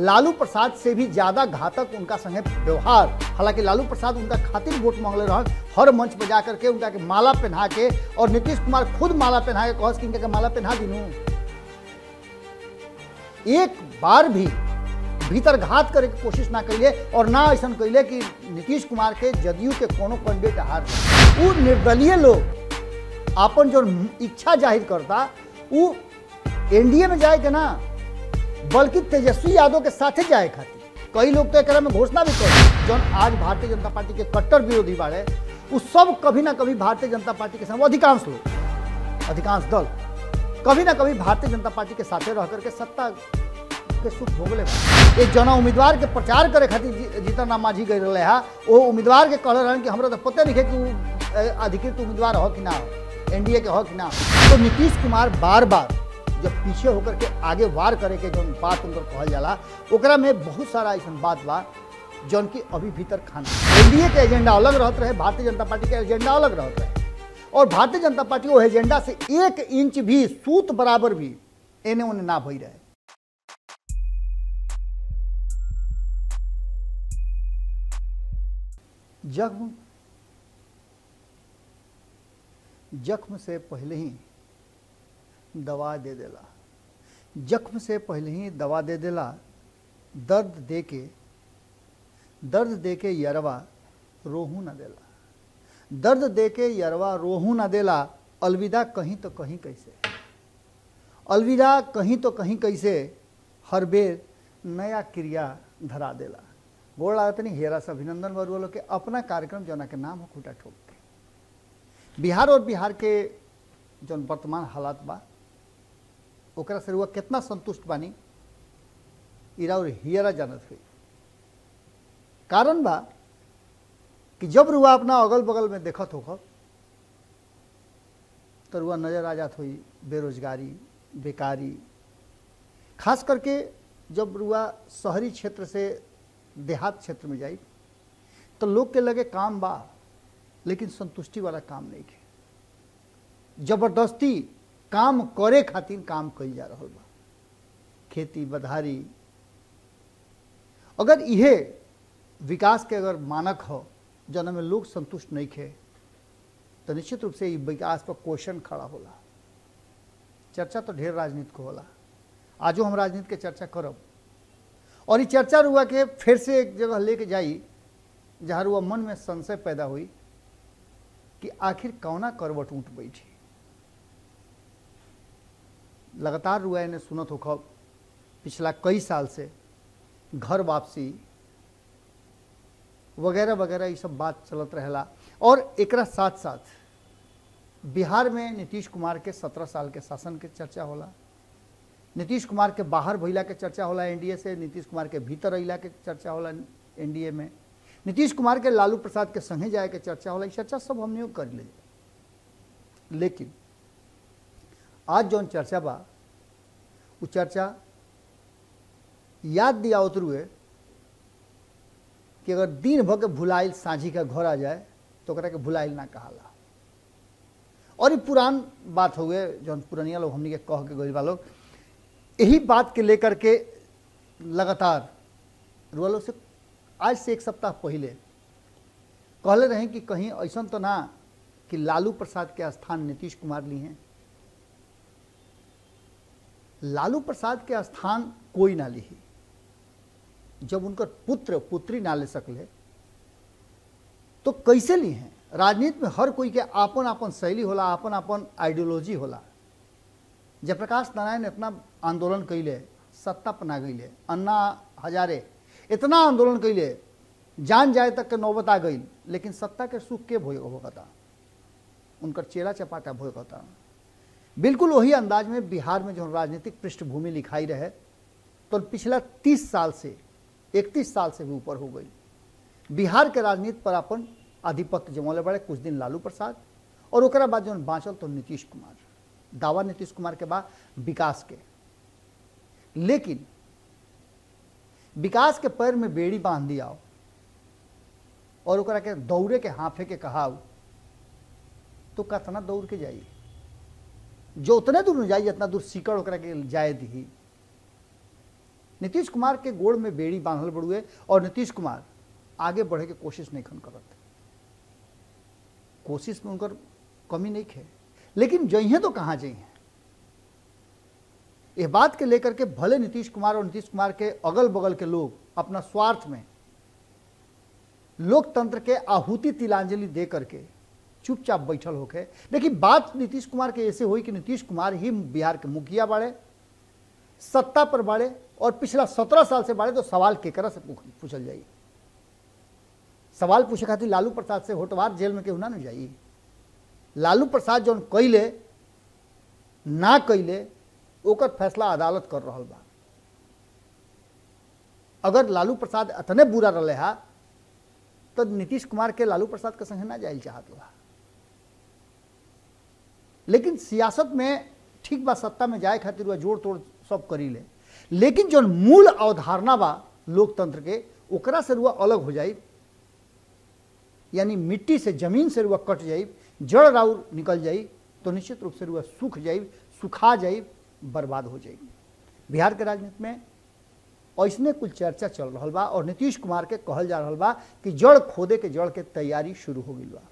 लालू प्रसाद से भी ज्यादा घातक उनका संगे व्यवहार हालांकि लालू प्रसाद उनका खातिर वोट मांगले रह हर मंच पर जाकर के उनका के माला पहना के और नीतीश कुमार खुद माला पहना के कहस कि माला पहना दिन एक बार भी भीतर घात करे के कोशिश ना कैले और ना ऐसा कैले कि नीतीश कुमार के जदयू के कोनो कैंडिडेट हार वो निर्दलीय लोग अपन जो इच्छा जाहिर करता वो एनडीए में जाए के ना बल्कि तेजस्वी यादव के साथे जाए खातिर कई लोग तो एक में घोषणा भी कर जो आज भारतीय जनता पार्टी के कट्टर विरोधी बाड़े वो सब कभी ना कभी भारतीय जनता पार्टी के साथ अधिकांश लोग अधिकांश दल कभी ना कभी भारतीय जनता पार्टी के साथे रह करके सत्ता के सुख भोगले एक जन उम्मीदवार के प्रचार करे खातिर जीतन राम माझी गई रहे हा वो उम्मीदवार के कह रहे कि हम तो पते नहीं है कि अधिकृत उम्मीदवार हो कि ना हो एनडीए के हो कि ना तो नीतीश कुमार बार बार जब पीछे होकर के आगे वार करे के जो बात उनकर कहा जाला ओकरा में बहुत सारा ऐसा बात बा जौन की अभी भीतर खाना एनडीए के एजेंडा अलग रहते रहे भारतीय जनता पार्टी के एजेंडा अलग रहते रहे और भारतीय जनता पार्टी वो एजेंडा से एक इंच भी सूत बराबर भी एने उन्हें ना भई रहे जख्म जख्म से पहले ही दवा दे देला जख्म से पहले ही दवा दे देला दर्द दे के दर्द दे के यरवा रोहू न देला दर्द दे के यरवा रोहू न देला अलविदा कहीं तो कहीं कैसे अलविदा कहीं तो कहीं कैसे हर बेर नया क्रिया धरा देला गोड़ नहीं हेरा से अभिनंदन बरुअल के अपना कार्यक्रम जोना के नाम हो खूटा ठोक के बिहार और बिहार के जौन वर्तमान हालात बा ओकरा से रुआ कितना संतुष्ट बानी इरा और हियरा जानत हुई कारण बा कि जब रुआ अपना अगल बगल में देखत होख तो रुआ नज़र आ जात हुई बेरोजगारी बेकारी खास करके जब रुआ शहरी क्षेत्र से देहात क्षेत्र में जाई तो लोग के लगे काम बा लेकिन संतुष्टि वाला काम नहीं है जबरदस्ती काम करे खातिर काम कल जा रहा बा खेती बधारी अगर इहे विकास के अगर मानक हो जन में लोग संतुष्ट नहीं खे तो निश्चित रूप से विकास पर क्वेश्चन खड़ा होला चर्चा तो ढेर राजनीति को होला आजो हम राजनीति के चर्चा करब और ये चर्चा रुआ के फिर से एक जगह लेके जाई जहाँ रुआ मन में संशय पैदा हुई कि आखिर कौना करवट ऊँट बैठी लगातार रुआ ने सुनत तो खब पिछला कई साल से घर वापसी वगैरह वगैरह ये सब बात चलत रहला और एक साथ साथ बिहार में नीतीश कुमार के सत्रह साल के शासन के चर्चा होला नीतीश कुमार के बाहर भैया के चर्चा होला एनडीए से नीतीश कुमार के भीतर अला के चर्चा होला एनडीए में नीतीश कुमार के लालू प्रसाद के संगे जाए के चर्चा होला चर्चा सब हमने कर ले लेकिन आज जौन चर्चा बा चर्चा याद दियावत रुए कि अगर दिन भर के भुलाइल साझी का घर आ जाए तो के भुलाइल ना कहाला और ये पुरान बात हो गए जौन पुरानिया लोग हमने के कह के गरीबा लोग यही बात के लेकर के लगातार रुआ लोग से आज से एक सप्ताह पहले कहले रहे कि कहीं ऐसा तो ना कि लालू प्रसाद के स्थान नीतीश कुमार ली हैं लालू प्रसाद के स्थान कोई ना ली जब उनका पुत्र पुत्री ना ले सकले तो कैसे ली हैं राजनीति में हर कोई के आपन आपन शैली होला आपन आपन आइडियोलॉजी होला जयप्रकाश नारायण इतना आंदोलन कैले सत्ता पना गई अन्ना हजारे इतना आंदोलन कैले जान जाए तक के नौबत आ गई लेकिन सत्ता के सुख के भोग होगा उनका चेला चपाटा भोग होता बिल्कुल वही अंदाज में बिहार में जो राजनीतिक पृष्ठभूमि लिखाई रहे तो पिछला तीस साल से इकतीस साल से भी ऊपर हो गई बिहार के राजनीति पर अपन जमा जमौले बड़े कुछ दिन लालू प्रसाद और उसके बाद जो बाँचल तो नीतीश कुमार दावा नीतीश कुमार के बाद विकास के लेकिन विकास के पैर में बेड़ी बांध दिया और दौड़े के हाफे के कहाओ तो कतना दौड़ के जाइए जो उतने दूर न जाए जितना दूर सीकर होकर के जाए दी नीतीश कुमार के गोड़ में बेड़ी बांधल बड़ुए और नीतीश कुमार आगे बढ़े के कोशिश नहीं खन कर कोशिश में उनकर कमी नहीं है लेकिन हैं तो कहाँ हैं यह बात के लेकर के भले नीतीश कुमार और नीतीश कुमार के अगल बगल के लोग अपना स्वार्थ में लोकतंत्र के आहुति तिलांजलि दे करके चुपचाप बैठल होके लेकिन बात नीतीश कुमार के ऐसे हुई कि नीतीश कुमार ही बिहार के मुखिया बाड़े सत्ता पर बाड़े और पिछला सत्रह साल से बाड़े तो सवाल केकरा से पूछल जाइए सवाल पूछे खातिर लालू प्रसाद से होटवार जेल में केहू नहीं जाइए लालू प्रसाद जो कैले ना कैले ओकर फैसला अदालत कर रहा बा अगर लालू प्रसाद अतने बुरा रहे हा तो नीतीश कुमार के लालू प्रसाद के संगे ना जाए चाहत बा लेकिन सियासत में ठीक बा सत्ता में जाए खातिर वह जोड़ तोड़ सब करी ले लेकिन जो मूल अवधारणा बा लोकतंत्र के ओकरा से रुआ अलग हो जाए यानी मिट्टी से जमीन से रुआ कट जाई जड़ राउर निकल जाई तो निश्चित रूप से रुआ सूख जाए सुखा जाए बर्बाद हो जाए बिहार के राजनीति में ऐसने कुल चर्चा चल रहा बा और नीतीश कुमार के कहल जा रहा बा कि जड़ खोदे के जड़ के तैयारी शुरू हो गई बा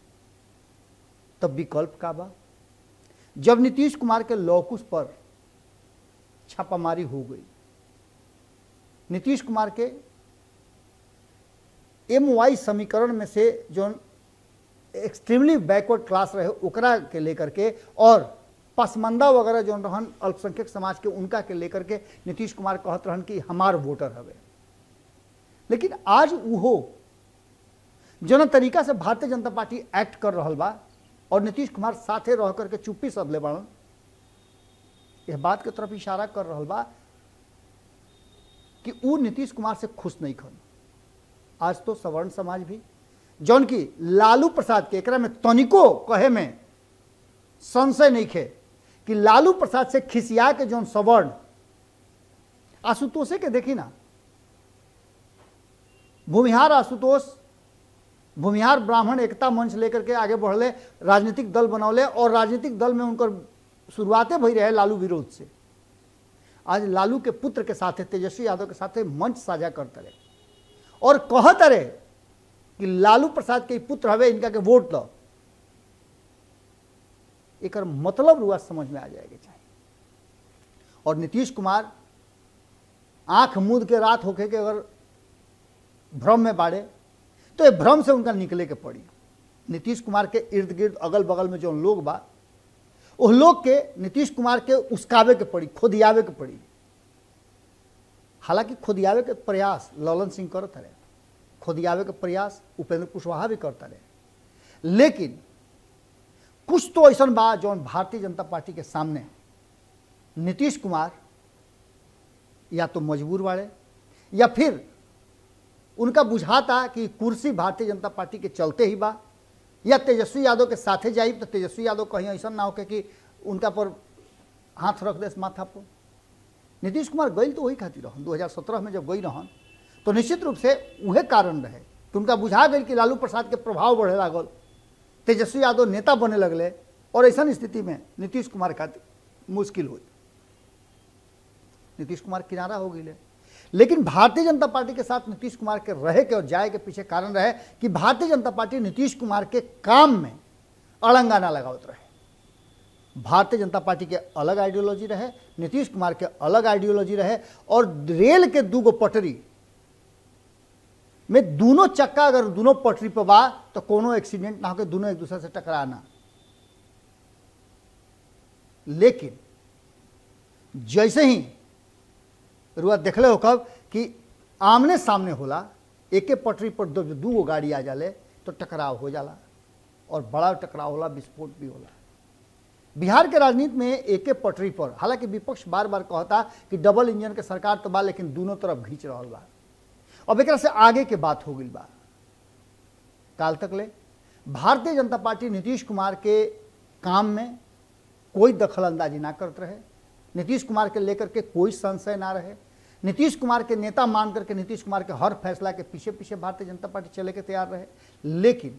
तब विकल्प का बा जब नीतीश कुमार के लौकुश पर छापामारी हो गई नीतीश कुमार के एम वाई समीकरण में से जो एक्सट्रीमली बैकवर्ड क्लास रहे ओकरा के लेकर के और पसमंदा वगैरह जो रहन अल्पसंख्यक समाज के उनका के लेकर के नीतीश कुमार कहत रहन कि हमार वोटर हवे लेकिन आज उहो जो तरीका से भारतीय जनता पार्टी एक्ट कर रहा बा और नीतीश कुमार साथे रह करके चुप्पी सब ले बड़न यह बात के तरफ इशारा कर रहा बा कि ऊ नीतीश कुमार से खुश नहीं खन आज तो सवर्ण समाज भी जौन की लालू प्रसाद के एक में तनिको कहे में संशय नहीं खे कि लालू प्रसाद से खिसिया के जौन सवर्ण आशुतोषे के देखी ना भूमिहार आशुतोष भूमिहार ब्राह्मण एकता मंच लेकर के आगे बढ़ले राजनीतिक दल बनौले और राजनीतिक दल में उनकर शुरुआते भई रहे लालू विरोध से आज लालू के पुत्र के साथ तेजस्वी यादव के साथ मंच साझा करते रहे और कहते रहे कि लालू प्रसाद के पुत्र हवे इनका के वोट लो एक मतलब रुआ समझ में आ जाएगा चाहिए और नीतीश कुमार आंख मूंद के रात होके के अगर भ्रम में बाड़े तो ये भ्रम से उनका निकले के पड़ी नीतीश कुमार के इर्द गिर्द अगल बगल में जो लोग बा उस लोग के नीतीश कुमार के उसकावे के पड़ी खोदियावे के पड़ी हालांकि खोदियावे के प्रयास ललन सिंह करते रहे खोदियावे के प्रयास उपेंद्र कुशवाहा भी करते रहे लेकिन कुछ तो ऐसा बा जो भारतीय जनता पार्टी के सामने नीतीश कुमार या तो मजबूर वाले या फिर उनका बुझाता कि कुर्सी भारतीय जनता पार्टी के चलते ही बा या तेजस्वी यादव के साथे जाइब तो तेजस्वी यादव कहीं ऐसा ना होके कि उनका पर हाथ रख दे माथा पर नीतीश कुमार गई तो वही खातिर रहन 2017 में जब गई रहन तो निश्चित रूप से वह कारण रहे कि तो उनका बुझा गई कि लालू प्रसाद के प्रभाव बढ़े लागल तेजस्वी यादव नेता बने लगले और ऐसा स्थिति में नीतीश कुमार खातिर मुश्किल हुई नीतीश कुमार किनारा हो गई लेकिन भारतीय जनता पार्टी के साथ नीतीश कुमार के रहे के और जाए के पीछे कारण रहे कि भारतीय जनता पार्टी नीतीश कुमार के काम में अड़ंगा ना लगावत रहे भारतीय जनता पार्टी के अलग आइडियोलॉजी रहे नीतीश कुमार के अलग आइडियोलॉजी रहे और रेल के दूगो पटरी में दोनों चक्का अगर दोनों पटरी पर बा तो कोनो एक्सीडेंट ना होकर दोनों एक दूसरे से टकराना लेकिन जैसे ही रुआ देखले हो कब कि आमने सामने होला एके पटरी पर जब दू गो गाड़ी आ जाले तो टकराव हो जाला और बड़ा टकराव होला विस्फोट भी होला बिहार के राजनीति में एके पटरी पर हालांकि विपक्ष बार बार कहता कि डबल इंजन के सरकार तो बा लेकिन दोनों तरफ घींच रहा बा अब एक से आगे के बात हो गई बा काल तक ले भारतीय जनता पार्टी नीतीश कुमार के काम में कोई दखलअंदाजी ना करते रहे नीतीश कुमार के लेकर के कोई संशय ना रहे नीतीश कुमार के नेता मान करके नीतीश कुमार के हर फैसला के पीछे पीछे भारतीय जनता पार्टी चले के तैयार रहे लेकिन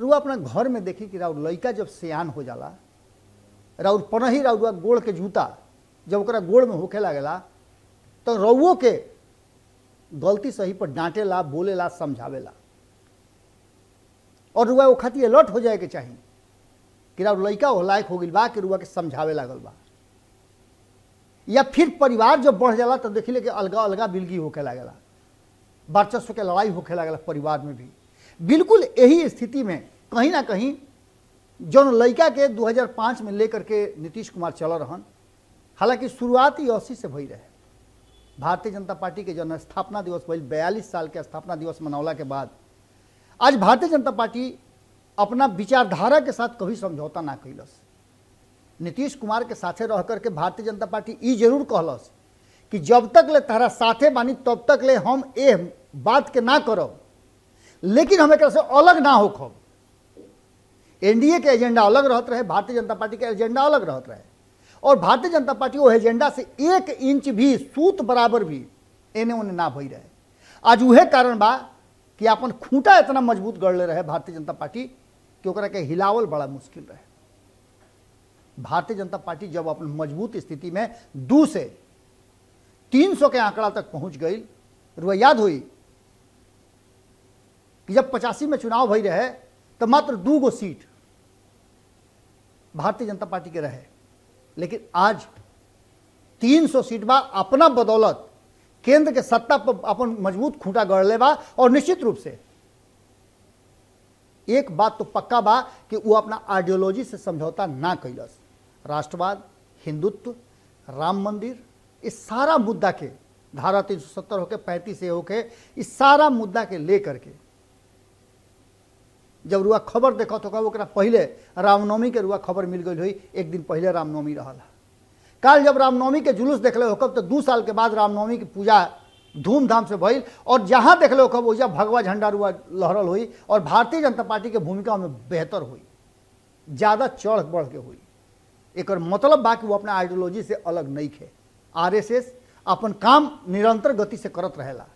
रुआ अपना घर में देखी कि राउर लड़का जब सियान हो जाला राउर पनही राउर गोड़ के जूता जब ओकरा गोड़ में होके लगेला तो रउओ के गलती सही पर डांटेला बोलेला ला और रुआ वो खातिर अलर्ट हो जाए के चाहिए कि राउर लड़का वो लायक हो गई बा कि रुआ के समझावे लागल बा या फिर परिवार जब बढ़ जाला तब देखिले कि अलगा अलगा बिलगी होके लगे वर्चस्व के लड़ाई होके लगे परिवार में भी बिल्कुल यही स्थिति में कहीं ना कहीं जौन लड़का के 2005 में लेकर के नीतीश कुमार चल रहन हालांकि शुरुआत ही अस्सी से भई रहे भारतीय जनता पार्टी के जन स्थापना दिवस भैल बयालीस साल के स्थापना दिवस मनौला के बाद आज भारतीय जनता पार्टी अपना विचारधारा के साथ कभी समझौता ना कैलस नीतीश कुमार के साथे रह करके भारतीय जनता पार्टी ई जरूर कहलस कि जब तक ले तारा साथे बानी तब तक ले हम ए बात के ना करो लेकिन हम एक से अलग ना हो खब एनडीए के एजेंडा अलग रहत रहे भारतीय जनता पार्टी के एजेंडा अलग रहत रहे और भारतीय जनता पार्टी वो एजेंडा से एक इंच भी सूत बराबर भी एने ओने ना भई रहे आज उहे कारण बा कि अपन खूंटा इतना मजबूत गढ़ ले रहे भारतीय जनता पार्टी कि ओकरा के हिलावल बड़ा मुश्किल रहे भारतीय जनता पार्टी जब अपनी मजबूत स्थिति में दू से तीन सौ के आंकड़ा तक पहुंच गई रुआ याद हुई कि जब पचासी में चुनाव भई रहे तो मात्र दू गो सीट भारतीय जनता पार्टी के रहे लेकिन आज 300 सीट बा अपना बदौलत केंद्र के सत्ता पर अपन मजबूत खूंटा ले बा और निश्चित रूप से एक बात तो पक्का बा कि वो अपना आइडियोलॉजी से समझौता ना कैलस राष्ट्रवाद हिंदुत्व राम मंदिर इस सारा मुद्दा के धारा तीन सौ सत्तर होके पैंतीस ए होके इस सारा मुद्दा के ले करके जब रुआ खबर देखो तो कहो पहले रामनवमी के रुआ खबर मिल गई हुई एक दिन पहले रामनवमी रहा कल जब रामनवमी के जुलूस देखले कब तो दू साल के बाद रामनवमी की पूजा धूमधाम से भल और जहाँ देखले कब वैसा भगवा झंडा रुआ लहरल हुई और भारतीय जनता पार्टी के भूमिका में बेहतर हुई ज़्यादा चढ़ बढ़ के हुई एक मतलब बाकी वो अपना आइडियोलॉजी से अलग नहीं खे आरएसएस अपन काम निरंतर गति से करत रहेला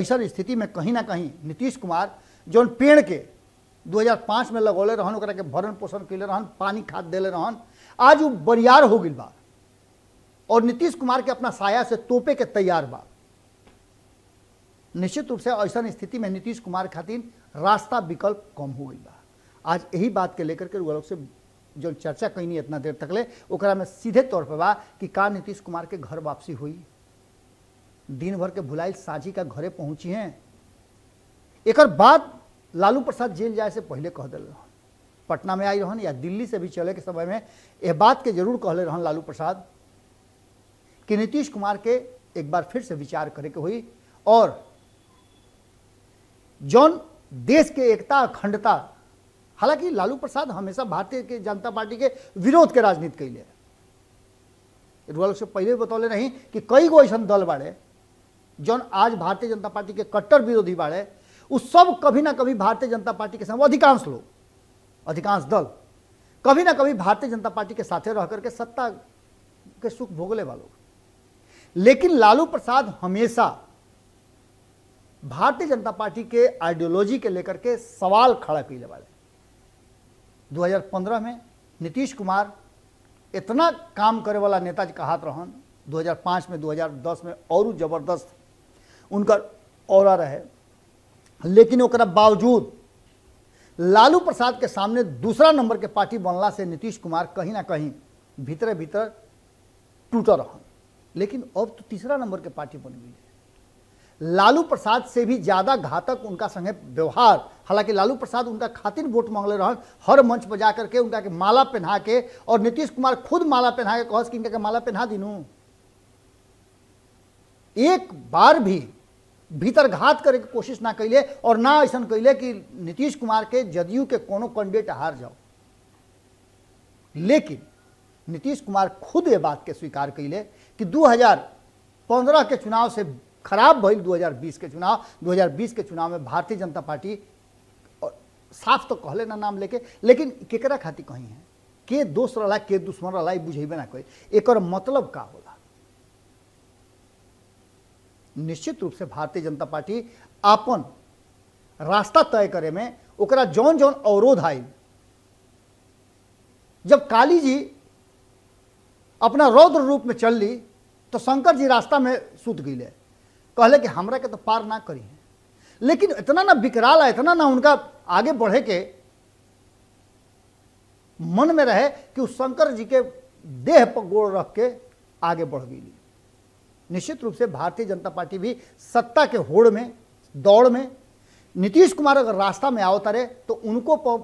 ऐसा स्थिति में कहीं ना कहीं नीतीश कुमार जौन पेड़ के 2005 में लगौले रहन के भरण पोषण कैले रहन पानी खाद दिले रहन आज वो बरियार हो गई बा और नीतीश कुमार के अपना साया से तोपे के तैयार बा निश्चित रूप से ऐसा स्थिति में नीतीश कुमार खातिर रास्ता विकल्प कम हो गई बा आज यही बात के लेकर के लोग से जो चर्चा कहीं नहीं इतना देर तक ले में सीधे तौर पर बा कि का नीतीश कुमार के घर वापसी हुई दिन भर के भुलाई साझी का घरे पहुंची हैं एक बात लालू प्रसाद जेल जाए से पहले कह दिल पटना में आई रहन या दिल्ली से भी चले के समय में यह बात के जरूर कहले रहन लालू प्रसाद कि नीतीश कुमार के एक बार फिर से विचार करे के हुई और जौन देश के एकता अखंडता हालांकि लालू प्रसाद हमेशा भारतीय के जनता पार्टी के विरोध के राजनीति कैले रुआल से पहले बतौले नहीं कि कई गो ऐसा दल बाड़े जौन आज भारतीय जनता पार्टी के कट्टर विरोधी बाड़े वो सब कभी ना कभी भारतीय जनता पार्टी के साथ अधिकांश लोग अधिकांश दल कभी ना कभी भारतीय जनता पार्टी के साथे रह करके सत्ता के सुख भोगले वालों लेकिन लालू प्रसाद हमेशा भारतीय जनता पार्टी के आइडियोलॉजी के लेकर के सवाल खड़ा कैले वाले 2015 में नीतीश कुमार इतना काम करे वाला नेता जी हाथ रहन 2005 में 2010 में और जबरदस्त उनका और रहे लेकिन ओकरा बावजूद लालू प्रसाद के सामने दूसरा नंबर के पार्टी बनला से नीतीश कुमार कहीं ना कहीं भीतर भीतर टूट रहन लेकिन अब तो तीसरा नंबर के पार्टी बन गई लालू प्रसाद से भी ज़्यादा घातक उनका संगे व्यवहार हालांकि लालू प्रसाद उनका खातिर वोट मांगले रहन हर मंच पर जाकर के उनका के माला पहना के और नीतीश कुमार खुद माला पहना के कहस कि इनका के माला पहना दिन एक बार भी भीतर घात करे की कोशिश ना कैले और ना ऐसा कैले कि नीतीश कुमार के जदयू के कोनो कैंडिडेट हार जाओ लेकिन नीतीश कुमार खुद ये बात के स्वीकार कैले कि 2015 के चुनाव से खराब भल 2020 के चुनाव 2020 के चुनाव में भारतीय जनता पार्टी साफ तो कहले ना नाम लेके लेकिन केकरा खातिर कहीं है के दोस्त रहा के दुश्मन रहा बुझेबे ना कोई एक मतलब का होला निश्चित रूप से भारतीय जनता पार्टी अपन रास्ता तय करे में ओकरा जौन जौन अवरोध आई जब काली जी अपना रौद्र रूप में चल ली तो शंकर जी रास्ता में सूत गई कहले कि हमरा के तो पार ना करी लेकिन इतना ना विकराल है इतना ना उनका आगे बढ़े के मन में रहे कि उस शंकर जी के देह पर गोड़ रख के आगे बढ़ गई निश्चित रूप से भारतीय जनता पार्टी भी सत्ता के होड़ में दौड़ में नीतीश कुमार अगर रास्ता में आओ तारे तो उनको पर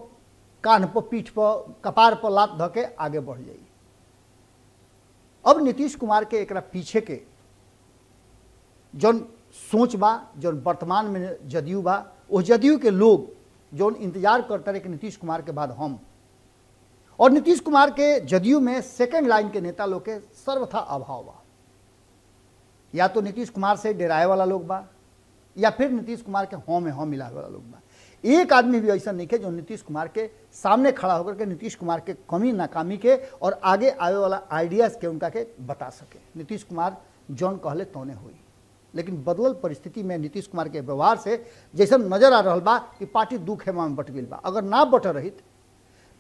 कान पर पीठ पर कपार पर लात धके आगे बढ़ जाइए अब नीतीश कुमार के एक पीछे के जन सोच बा जो वर्तमान में जदयू बा वह जदयू के लोग जो इंतजार करते रहे कि नीतीश कुमार के बाद हम और नीतीश कुमार के जदयू में सेकेंड लाइन के नेता लोग के सर्वथा अभाव बा या तो नीतीश कुमार से डेराए वाला लोग बा या फिर नीतीश कुमार के हों हाँ में हों हाँ मिलाए वाला लोग बा एक आदमी भी ऐसा नहीं है जो नीतीश कुमार के सामने खड़ा होकर के नीतीश कुमार के कमी नाकामी के और आगे आवे वाला आइडियाज़ के उनका के बता सके नीतीश कुमार जौन कहले तौने हुई लेकिन बदलल परिस्थिति में नीतीश कुमार के व्यवहार से जैसा नजर आ रहा बा कि पार्टी दू खेमा में बट गई बा अगर ना बट रही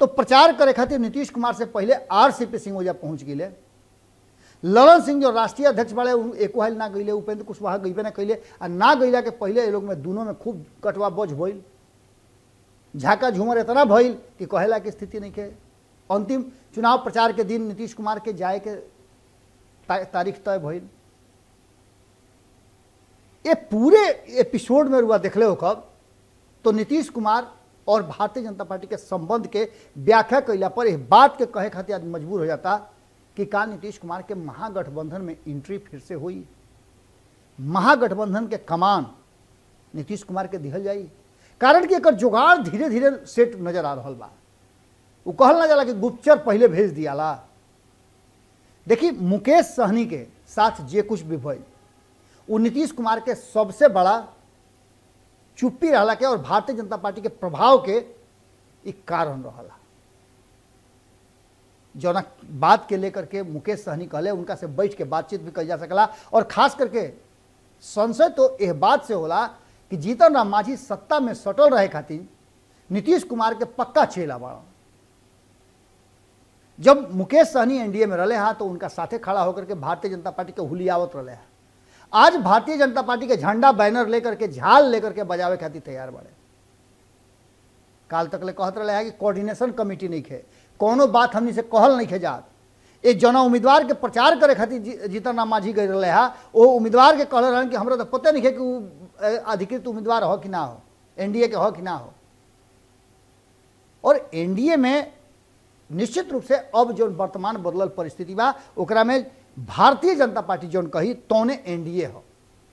तो प्रचार करे खातिर नीतीश कुमार से पहले आर सी पी सिंह ओजा पहुँच गए ललन सिंह जो राष्ट्रीय अध्यक्ष बड़े एको हाल ना गई उपेंद्र कुशवाहा गईबे ना कैले आ ना गई के पहले ये लोग में दोनों में खूब कटवा बोझ हो झाका झूमर इतना भइल कि कहला की स्थिति नहीं के अंतिम चुनाव प्रचार के दिन नीतीश कुमार के जाए के तारीख तय भ ये पूरे एपिसोड में रुआ देख ले तो नीतीश कुमार और भारतीय जनता पार्टी के संबंध के व्याख्या कैला पर इस बात के कहे खातिर आदमी मजबूर हो जाता कि का नीतीश कुमार के महागठबंधन में एंट्री फिर से हुई महागठबंधन के कमान नीतीश कुमार के दिहल जाई कारण कि एक जुगाड़ धीरे धीरे सेट नजर आ रहा बा वो कहल ना जाला कि गुप्तचर पहले भेज दियाला देखिए मुकेश सहनी के साथ जे कुछ भी भाई वो नीतीश कुमार के सबसे बड़ा चुप्पी रहला के और भारतीय जनता पार्टी के प्रभाव के एक कारण रहला जौना बात के लेकर के मुकेश सहनी कहले उनका से बैठ के बातचीत भी कर जा सकला और खास करके संशय तो यह बात से होला कि जीतन राम मांझी सत्ता में सटल रहे खातिर नीतीश कुमार के पक्का चेला बड़ा जब मुकेश सहनी एनडीए में रहे हा तो उनका साथे खड़ा होकर के भारतीय जनता पार्टी के हुलियावत रहे हैं हाँ। आज भारतीय जनता पार्टी के झंडा बैनर लेकर के झाल लेकर के बजावे खातिर तैयार बड़े काल तक ले कहत रहे कि कोऑर्डिनेशन कमेटी नहीं है कोनो बात हमने से कहल नहीं है जात ये जना उम्मीदवार के प्रचार करे खातिर जीतन राम मांझी गई रहे है वो उम्मीदवार के कहल रहे कि हमरा तो पता नहीं है कि अधिकृत उम्मीदवार हो कि ना हो एनडीए के हो कि ना हो और एनडीए में निश्चित रूप से अब जो वर्तमान बदलल परिस्थिति बा में भारतीय जनता पार्टी जौन कही तौने एनडीए हो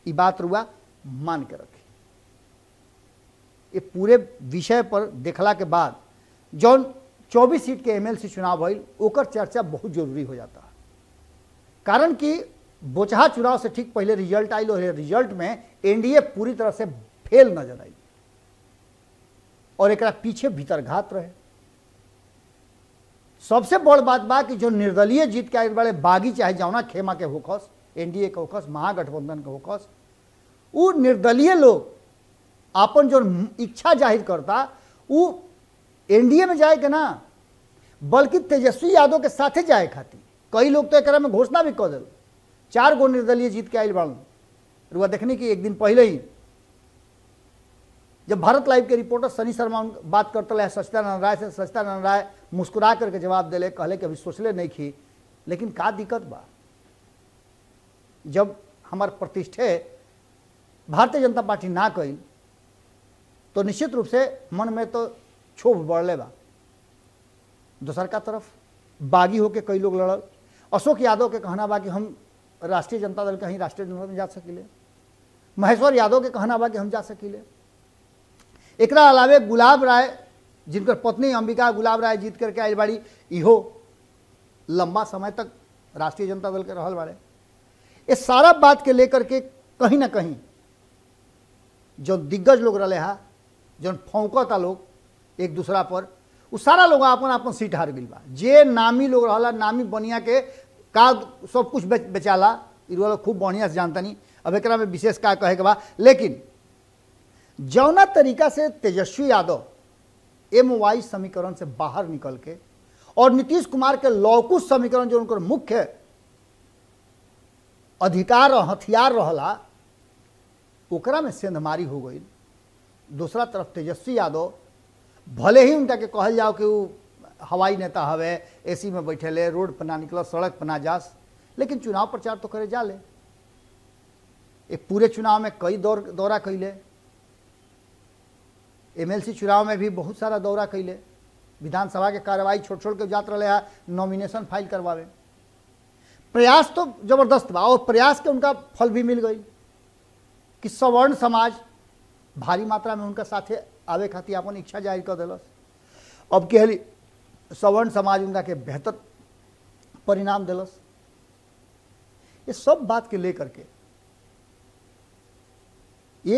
ये बात रुआ मान के रखी ये पूरे विषय पर देखला के बाद जौन 24 सीट के एमएलसी चुनाव भइल ओकर चर्चा बहुत जरूरी हो जाता है कारण कि बोचहा चुनाव से ठीक पहले रिजल्ट आयल और रिजल्ट में एनडीए पूरी तरह से फेल नजर आई और एक पीछे भीतरघात रहे सबसे बड़ बात बा कि जो निर्दलीय जीत के आए बड़े बागी चाहे जाओना खेमा के डी एनडीए के होकस महागठबंधन के होकस उ निर्दलीय लोग अपन जो इच्छा जाहिर करता उ एनडीए में जाए के ना बल्कि तेजस्वी यादव के साथे जाए खातिर कई लोग तो एक में घोषणा भी कर दिल चार गो निर्दलीय जीत के आयल बड़न रुआ देखनी कि एक दिन पहले ही जब भारत लाइव के रिपोर्टर सनी शर्मा बात करते रहे सचिदानंद राय से सचिदानंद राय मुस्कुरा करके जवाब दिले कहले कि अभी सोचले नहीं की लेकिन का दिक्कत बा जब हमार प्रतिष्ठे भारतीय जनता पार्टी ना कही तो निश्चित रूप से मन में तो क्षोभ बढ़ले बा दूसर का तरफ बागी होके कई लोग लड़ल अशोक यादव के कहना बा कि हम राष्ट्रीय जनता दल कहीं राष्ट्रीय जनता में जा सकिले महेश्वर यादव के कहना बा कि हम जा सकिले एक अलावे गुलाब राय जिनकर पत्नी अंबिका गुलाब राय जीत करके आई बाड़ी इहो लंबा समय तक राष्ट्रीय जनता दल के रहल बाड़े ये सारा बात के लेकर के कहीं ना कहीं जो दिग्गज लोग रहे हा जौन फौकता लोग एक दूसरा पर उ सारा लोग अपन अपन सीट हार गिल बा जे नामी लोग रहला नामी बनिया के का सब कुछ बेचाला इ खूब बढ़िया से जानतनी अब एक विशेष का कहे के बा लेकिन जौना तरीका से तेजस्वी यादव एम वाई समीकरण से बाहर निकल के और नीतीश कुमार के लौकुश समीकरण जो उनका मुख्य अधिकार और हथियार रहला ओकरा में सेंधमारी हो गई दूसरा तरफ तेजस्वी यादव भले ही उनका के कहल जाओ कि वो हवाई नेता हवे एसी में ले रोड पर ना निकल सड़क पर ना जास लेकिन चुनाव प्रचार तो करे जा ले पूरे चुनाव में कई दौर दौरा कैले एमएलसी चुनाव में भी बहुत सारा दौरा कैले विधानसभा के कार्रवाई छोड़ छोड़ के जात रहे है नॉमिनेशन फाइल करवावे प्रयास तो जबरदस्त बा और प्रयास के उनका फल भी मिल गई कि सवर्ण समाज भारी मात्रा में उनका साथे आवे खातिर अपन इच्छा जाहिर कर दिलस अब कह सवर्ण समाज उनका के बेहतर परिणाम दिलस ये सब बात के लेकर के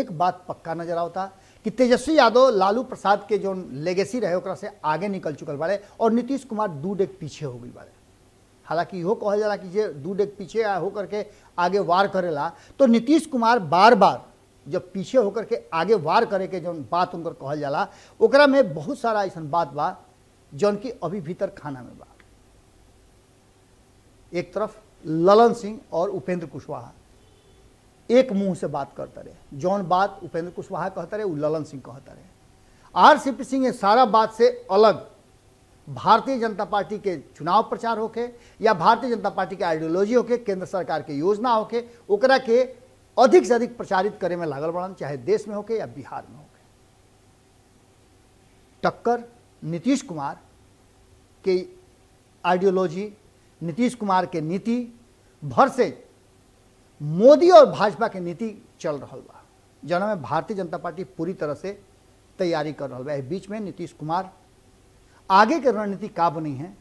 एक बात पक्का नजर आता कि तेजस्वी यादव लालू प्रसाद के जो लेगेसी रहे ओकरा से आगे निकल चुकल बारे और नीतीश कुमार दू डेग पीछे हो गई बारे हालांकि इहो कहल जाला कि जे दू डेग पीछे होकर के आगे वार करेला तो नीतीश कुमार बार बार जब पीछे होकर के आगे वार करे के जो बात उनकर कहल जाला ओकरा में बहुत सारा ऐसा बात बा जौन की अभी भीतर खाना में बा एक तरफ ललन सिंह और उपेंद्र कुशवाहा एक मुंह से बात करता रहे जौन बात उपेंद्र कुशवाहा कहता रहे ललन सिंह कहता रहे आर सी पी सिंह ये सारा बात से अलग भारतीय जनता पार्टी के चुनाव प्रचार होके या भारतीय जनता पार्टी के आइडियोलॉजी होके केंद्र सरकार के योजना होके ओकरा के अधिक से अधिक प्रचारित करे में लागल बढ़न चाहे देश में होके या बिहार में होके टक्कर नीतीश कुमार के आइडियोलॉजी नीतीश कुमार के नीति भर से मोदी और भाजपा के नीति चल रहा बा जना में भारतीय जनता पार्टी पूरी तरह से तैयारी कर रहा बा बीच में नीतीश कुमार आगे के रणनीति का बनी है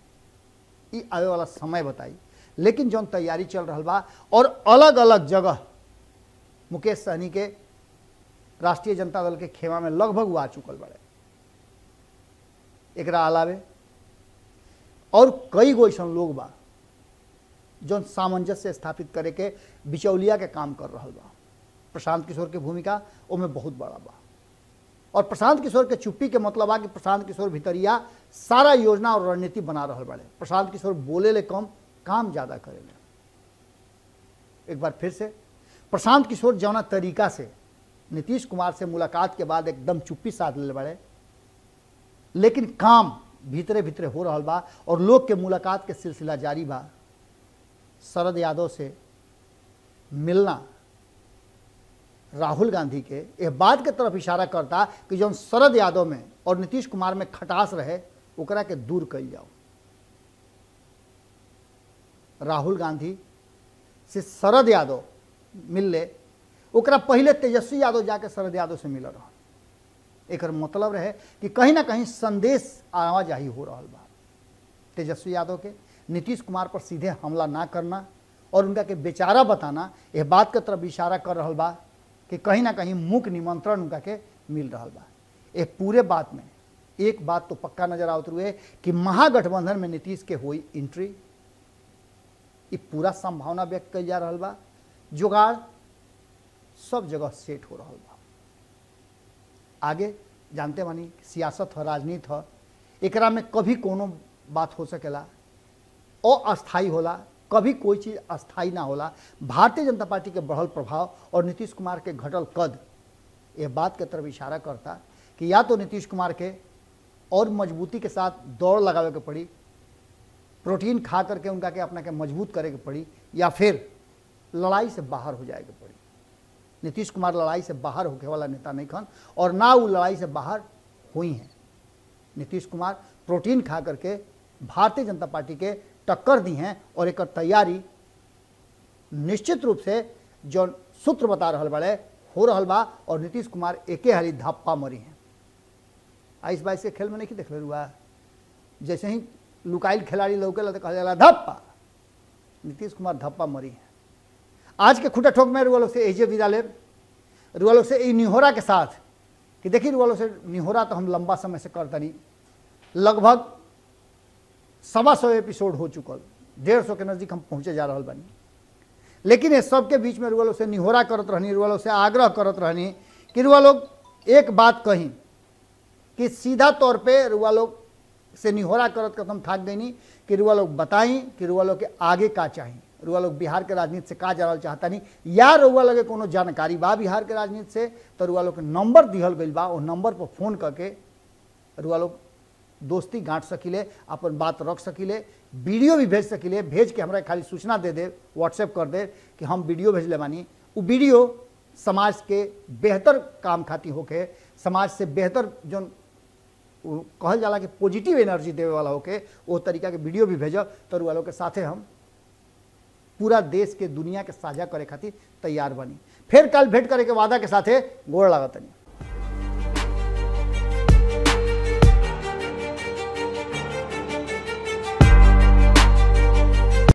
ये आवे वाला समय बताई लेकिन जो तैयारी चल रहा बा और अलग अलग जगह मुकेश सहनी के राष्ट्रीय जनता दल के खेमा में लगभग वो आ चुकल बड़े एक अलावे और कई गो ऐसा लोग बा जो सामंजस्य स्थापित करे के बिचौलिया के काम कर रहा बा प्रशांत किशोर के भूमिका में बहुत बड़ा बा और प्रशांत किशोर के चुप्पी के मतलब आ कि प्रशांत किशोर भितरिया सारा योजना और रणनीति बना रहा बड़े प्रशांत किशोर बोले ले कम काम ज़्यादा करे ले एक बार फिर से प्रशांत किशोर जौना तरीका से नीतीश कुमार से मुलाकात के बाद एकदम चुप्पी साध ले बड़े लेकिन काम भीतरे भीतरे हो रहा बा और लोग के मुलाकात के सिलसिला जारी बा शरद यादव से मिलना राहुल गांधी के यह बात के तरफ इशारा करता कि जो शरद यादव में और नीतीश कुमार में खटास रहे उकरा के दूर कल जाओ राहुल गांधी से शरद यादव मिलले उकरा पहले तेजस्वी यादव जाके शरद यादव से मिल रहा एक मतलब रहे कि कहीं ना कहीं संदेश आवाजाही हो रहा बा तेजस्वी यादव के नीतीश कुमार पर सीधे हमला ना करना और उनका के बेचारा बताना यह बात के तरफ इशारा कर रहा बा कि कहीं ना कहीं मुख निमंत्रण उनका के मिल रहा बा यह पूरे बात में एक बात तो पक्का नजर आवत हुए कि महागठबंधन में नीतीश के हुई एंट्री ये पूरा संभावना व्यक्त कर जा रहा बा जुगाड़ सब जगह सेट हो रहा बा आगे जानते मानी सियासत हो राजनीति हो एक में कभी कोनो बात हो सकेला अस्थायी होला कभी कोई चीज़ अस्थायी ना होला भारतीय जनता पार्टी के बढ़ल प्रभाव और नीतीश कुमार के घटल कद यह बात के तरफ इशारा करता कि या तो नीतीश कुमार के और मजबूती के साथ दौड़ लगावे के पड़ी प्रोटीन खा करके उनका के अपना के मजबूत करे के पड़ी या फिर लड़ाई से बाहर हो जाए के पड़ी नीतीश कुमार लड़ाई से बाहर होके वाला नेता नहीं खन और ना वो लड़ाई से बाहर हुई हैं नीतीश कुमार प्रोटीन खा करके भारतीय जनता पार्टी के टक्कर दी हैं और एक तैयारी निश्चित रूप से जो सूत्र बता रहा बड़े हो रहा बा और नीतीश कुमार एके हाली धप्पा मरी हैं आइस बाइस के खेल में नहीं देख रुआ जैसे ही लुकाइल खिलाड़ी लौके कहा जाला धप्पा नीतीश कुमार धप्पा मरी हैं आज के खुटा ठोक में रुआ लोग से एजे विदा ले रुआ लोग से निहोरा के साथ कि देखिए रुआ लोग से निहोरा तो हम लंबा समय से नहीं लगभग सवा सौ एपिसोड हो चुकल डेढ़ सौ के नज़दीक हम पहुँचे जा रहा बनी लेकिन ये सबके बीच में रुआ से निहोरा करत रहनी रुआ से आग्रह करत रहनी कि रुआ लोग एक बात कही कि सीधा तौर पे रुआ लोग से निहोरा करत कर हम थक देनी कि रुआ लोग बताई कि रुआ लोग के आगे का चाहें रुआ लोग बिहार के राजनीति से का रहा चाहता नहीं या रुआ लगे कोनो जानकारी बा बिहार के राजनीति से तो रुआ लोग नंबर दिहल गई बा नंबर पर फोन करके रुआ लोग दोस्ती गांठ सकिले अपन बात रख सकिले वीडियो भी भेज सकिले भेज के हमारा खाली सूचना दे दे व्हाट्सएप कर दे कि हम वीडियो भेज ले बानी वो वीडियो समाज के बेहतर काम खाती होके समाज से बेहतर जो कहल जाला कि पॉजिटिव एनर्जी देवे वाला होके वो तरीका के वीडियो भी भेज तो वालों के साथ हम पूरा देश के दुनिया के साझा करे खातिर तैयार बनी फिर कल भेंट करे के वादा के साथ गोड़ तनी